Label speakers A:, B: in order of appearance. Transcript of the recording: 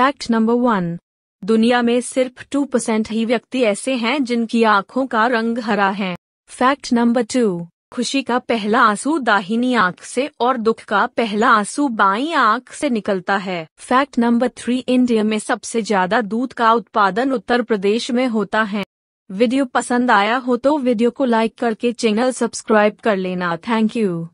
A: fact number one दुनिया में सिर्फ टू परसेंट ही व्यक्ति ऐसे हैं जिनकी आंखों का रंग हरा है फैक्ट नंबर टू खुशी का पहला आंसू दाहिनी आंख से और दुख का पहला आंसू बाई आंख से निकलता है फैक्ट नंबर थ्री इंडिया में सबसे ज्यादा दूध का उत्पादन उत्तर प्रदेश में होता है वीडियो पसंद आया हो तो वीडियो को लाइक करके चैनल सब्सक्राइब कर लेना थैंक यू